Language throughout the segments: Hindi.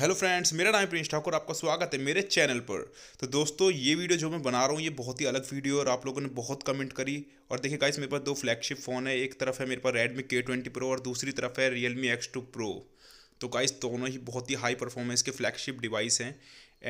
हेलो फ्रेंड्स मेरा नाम प्रिंस ठाकुर आपका स्वागत है मेरे चैनल पर तो दोस्तों ये वीडियो जो मैं बना रहा हूँ ये बहुत ही अलग वीडियो है और आप लोगों ने बहुत कमेंट करी और देखिए गाइस मेरे पास दो फ्लैगशिप फ़ोन है एक तरफ है मेरे पास रेडमी के ट्वेंटी प्रो और दूसरी तरफ है Realme X two pro तो गाइस दोनों ही बहुत ही हाई परफॉर्मेंस के फ्लैगशिप डिवाइस हैं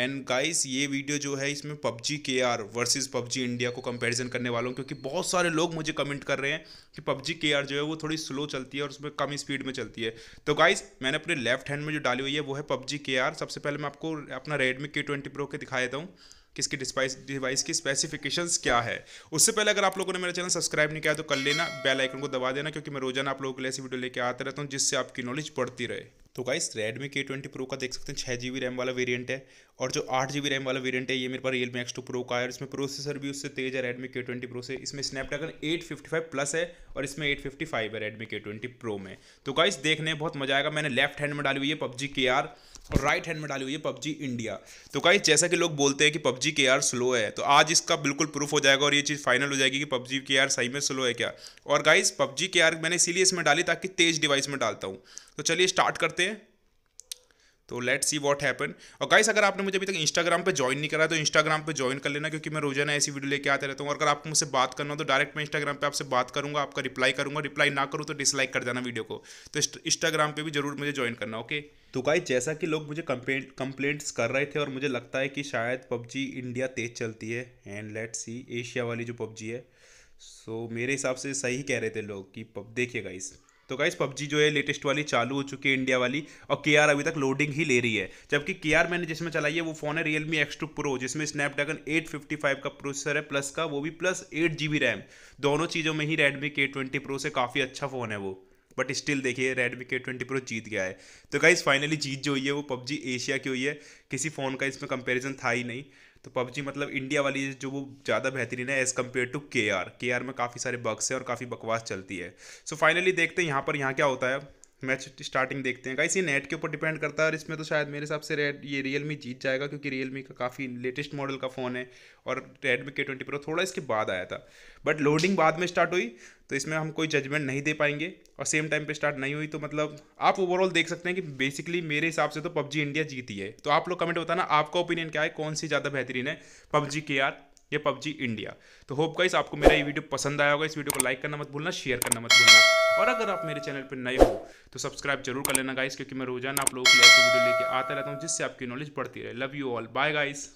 एंड गाइस ये वीडियो जो है इसमें PUBG K R versus PUBG India को कंपैरिजन करने वाला हूँ क्योंकि बहुत सारे लोग मुझे कमेंट कर रहे हैं कि पबजी के आर जो है वो थोड़ी स्लो चलती है और उसमें कम स्पीड में चलती है तो गाइस मैंने अपने लेफ्ट हैंड में जो डाली हुई है वो है पबजी के आर सबसे पहले मैं आपको अपना रेडमी के ट्वेंटी प्रो के दिखा देता हूँ किसकी डिस्पाइस डिवाइस की स्पेसिफिकेशंस क्या है उससे पहले अगर आप लोगों ने मेरा चैनल सब्सक्राइब नहीं किया तो कर लेना बेल आइकन को दबा देना क्योंकि मैं रोजाना आप लोगों के लिए ऐसी वीडियो लेकर आता रहता हूँ जिससे आपकी नॉलेज बढ़ती रहे तो guys Redmi K twenty pro का देख सकते हैं छः जी बी रैम वाला वेरिएंट है और जो आठ जी बी रैम वाला वेरिएंट है ये मेरे पास रियल एक्स टू प्रो का है और इसमें प्रोसेसर भी उससे तेज है रेडमी के ट्वेंटी प्रो से इसमें Snapdragon eight fifty five plus है और इसमें एट फिफ्टी फाइव है रेडमी के ट्वेंटी प्रो में तो गाइस देखने बहुत मजा आएगा मैंने लेफ्ट हैंड में डाली हुई है पबजी के आर और राइट हैंड में डाली हुई है पबजी इंडिया तो कहीं जैसा कि लोग बोलते हैं कि पबजी के आर स्लो है तो आज इसका बिल्कुल प्रूफ हो जाएगा और ये चीज़ फाइनल हो जाएगी कि पबजी के आर सही में स्लो है क्या और गाइज पबजी के आर मैंने इसीलिए इसमें डाली ताकि तेज डिवाइस में डालता हूँ तो चलिए स्टार्ट करते हैं तो लेट सी वॉट हैपन और गाइस अगर आपने मुझे अभी तक इंस्टाग्राम पे ज्वाइन नहीं करा तो इंस्टाग्राम पे ज्वाइन कर लेना क्योंकि मैं रोजाना ऐसी वीडियो लेके आते रहता हूँ और अगर आपको मुझसे बात करना हो तो डायरेक्ट मैं इंस्टाग्राम पे आपसे बात करूँगा आपका रिप्लाई करूँगा रिप्लाई ना करूँ तो डिसलाइक कर देना वीडियो को तो इंस्टाग्राम पर भी जरूर मुझे ज्वाइन करना ओके तो गाइस जैसा कि लोग मुझे कंप्लेंट्स कर रहे थे और मुझे लगता है कि शायद पबजी इंडिया तेज चलती है एंड लेट सी एशिया वाली जो पबजी है सो मेरे हिसाब से सही कह रहे थे लोग कि पब देखिए गाइस तो गाइस पबजी जो है लेटेस्ट वाली चालू हो चुकी है इंडिया वाली और के अभी तक लोडिंग ही ले रही है जबकि के मैंने जिसमें चलाई है वो फोन है रियलमी एक्स टू प्रो जिसमें स्नैपड्रैगन 855 का प्रोसेसर है प्लस का वो भी प्लस एट जी रैम दोनों चीज़ों में ही रेडमी के ट्वेंटी प्रो से काफ़ी अच्छा फ़ोन है वो बट स्टिल देखिए रेडमी के ट्वेंटी प्रो जीत गया है तो गाइज़ फाइनली जीत जो हुई है वो पबजी एशिया की हुई है किसी फ़ोन का इसमें कंपेरिजन था ही नहीं तो पबजी मतलब इंडिया वाली जो वो ज़्यादा बेहतरीन है as compare to K R K R में काफ़ी सारे बग्स हैं और काफ़ी बकवास चलती है सो so फाइनली देखते हैं यहाँ पर यहाँ क्या होता है मैच स्टार्टिंग देखते हैं गाइस ये नेट के ऊपर डिपेंड करता है और इसमें तो शायद मेरे हिसाब से रेड ये रियलमी जीत जाएगा क्योंकि रियलमी का काफ़ी लेटेस्ट मॉडल का फ़ोन है और रेडमी के ट्वेंटी प्रो थोड़ा इसके बाद आया था बट लोडिंग बाद में स्टार्ट हुई तो इसमें हम कोई जजमेंट नहीं दे पाएंगे और सेम टाइम पर स्टार्ट नहीं हुई तो मतलब आप ओवरऑल देख सकते हैं कि बेसिकली मेरे हिसाब से तो पबजी इंडिया जीती है तो आप लोग कमेंट बताना आपका ओपिनियन क्या है कौन सी ज़्यादा बेहतरीन है पबजी के आर ये पबजी इंडिया तो होप गाइस आपको मेरा ये वीडियो पसंद आया होगा इस वीडियो को लाइक करना मत भूलना शेयर करना मत भूलना और अगर आप मेरे चैनल पर नए हो तो सब्सक्राइब जरूर कर लेना गाइस क्योंकि मैं रोजाना आप लोगों के लिए ऐसी वीडियो लेके आता रहता हूँ जिससे आपकी नॉलेज बढ़ती रहे love you all bye guys